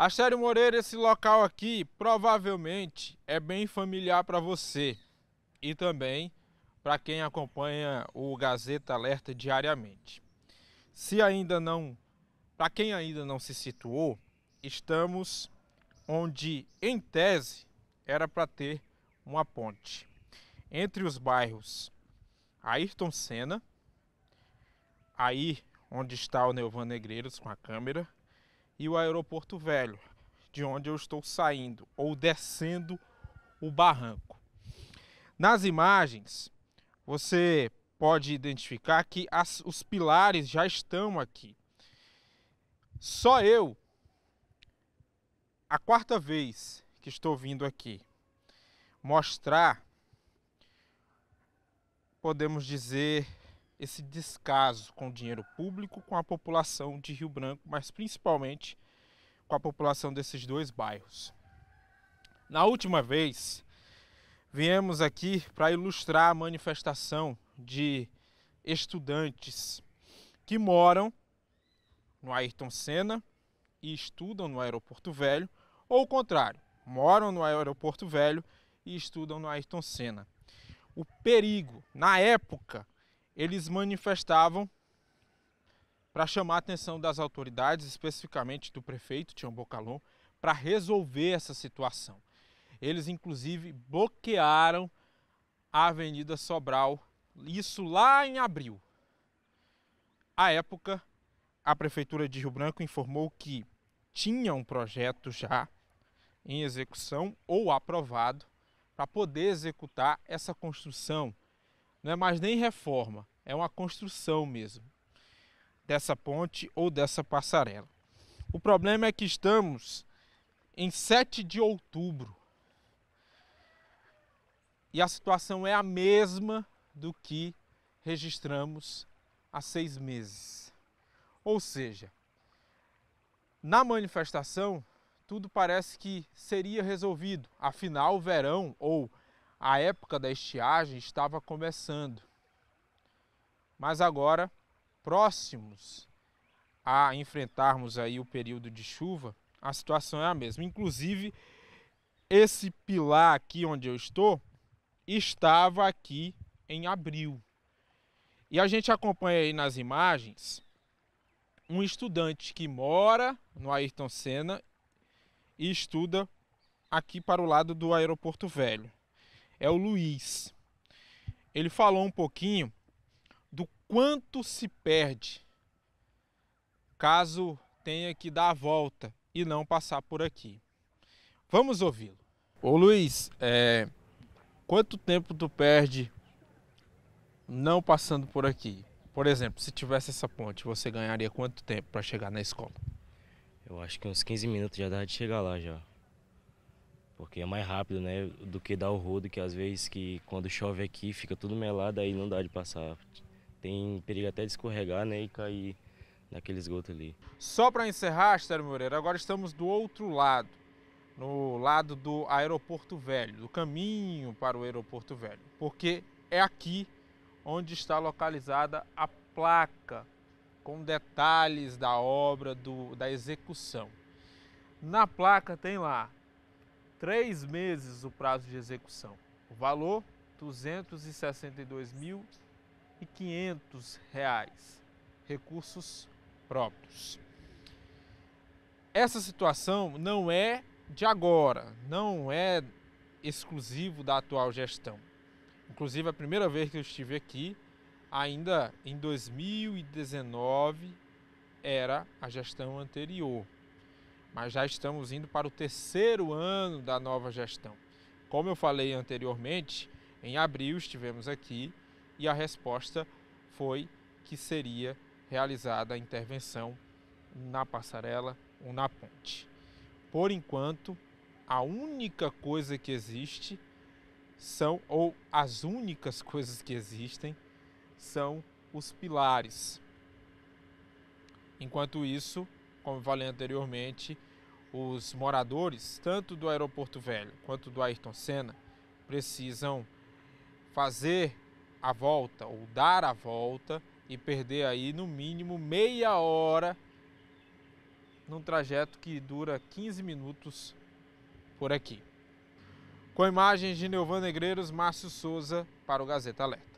Achério Moreira, esse local aqui provavelmente é bem familiar para você e também para quem acompanha o Gazeta Alerta diariamente. Se ainda não, para quem ainda não se situou, estamos onde em tese era para ter uma ponte entre os bairros Ayrton Senna, aí onde está o Nelvan Negreiros com a câmera, e o aeroporto velho, de onde eu estou saindo ou descendo o barranco. Nas imagens, você pode identificar que as, os pilares já estão aqui. Só eu, a quarta vez que estou vindo aqui, mostrar, podemos dizer, esse descaso com o dinheiro público, com a população de Rio Branco, mas principalmente com a população desses dois bairros. Na última vez, viemos aqui para ilustrar a manifestação de estudantes que moram no Ayrton Senna e estudam no Aeroporto Velho, ou o contrário, moram no Aeroporto Velho e estudam no Ayrton Senna. O perigo, na época, eles manifestavam para chamar a atenção das autoridades, especificamente do prefeito Tião Bocalon, para resolver essa situação. Eles, inclusive, bloquearam a Avenida Sobral, isso lá em abril. À época, a Prefeitura de Rio Branco informou que tinha um projeto já em execução ou aprovado para poder executar essa construção não é mais nem reforma, é uma construção mesmo dessa ponte ou dessa passarela. O problema é que estamos em 7 de outubro e a situação é a mesma do que registramos há seis meses. Ou seja, na manifestação, tudo parece que seria resolvido. Afinal, o verão ou a época da estiagem estava começando. Mas agora, próximos a enfrentarmos aí o período de chuva, a situação é a mesma. Inclusive, esse pilar aqui onde eu estou estava aqui em abril. E a gente acompanha aí nas imagens um estudante que mora no Ayrton Senna e estuda aqui para o lado do aeroporto velho é o Luiz. Ele falou um pouquinho do quanto se perde caso tenha que dar a volta e não passar por aqui. Vamos ouvi-lo. Ô Luiz, é... quanto tempo tu perde não passando por aqui? Por exemplo, se tivesse essa ponte, você ganharia quanto tempo para chegar na escola? Eu acho que uns 15 minutos já dá de chegar lá já porque é mais rápido, né, do que dar o rodo, que às vezes que quando chove aqui fica tudo melado, aí não dá de passar. Tem perigo até de escorregar, né, e cair naquele esgoto ali. Só para encerrar, Sérgio Moreira, agora estamos do outro lado, no lado do aeroporto velho, do caminho para o aeroporto velho, porque é aqui onde está localizada a placa com detalhes da obra, do, da execução. Na placa tem lá três meses o prazo de execução. O valor, R$ 262.500, recursos próprios. Essa situação não é de agora, não é exclusivo da atual gestão. Inclusive, a primeira vez que eu estive aqui, ainda em 2019, era a gestão anterior mas já estamos indo para o terceiro ano da nova gestão. Como eu falei anteriormente, em abril estivemos aqui e a resposta foi que seria realizada a intervenção na passarela ou na ponte. Por enquanto, a única coisa que existe são, ou as únicas coisas que existem, são os pilares. Enquanto isso, como falei anteriormente, os moradores, tanto do Aeroporto Velho quanto do Ayrton Senna, precisam fazer a volta ou dar a volta e perder aí no mínimo meia hora num trajeto que dura 15 minutos por aqui. Com imagens de Neuvan Negreiros, Márcio Souza para o Gazeta Alerta.